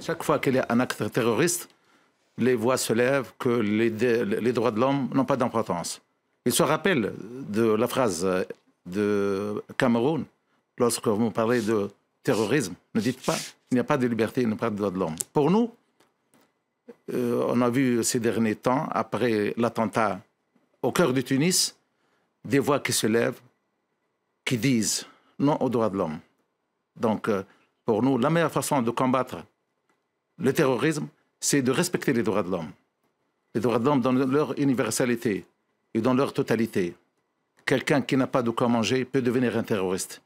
chaque fois qu'il y a un acte terroriste, les voix se lèvent que les, droits de l'homme n'ont pas d'importance. Il se rappelle de la phrase de Cameroun, lorsque vous parlez de terrorisme, ne dites pas il n'y a pas de liberté, il n'y a pas de droits de l'homme. Pour nous, euh, on a vu ces derniers temps, après l'attentat au cœur de Tunis, des voix qui se lèvent, qui disent non aux droits de l'homme. Donc, euh, pour nous, la meilleure façon de combattre le terrorisme, c'est de respecter les droits de l'homme. Les droits de l'homme dans leur universalité et dans leur totalité. Quelqu'un qui n'a pas de quoi manger peut devenir un terroriste.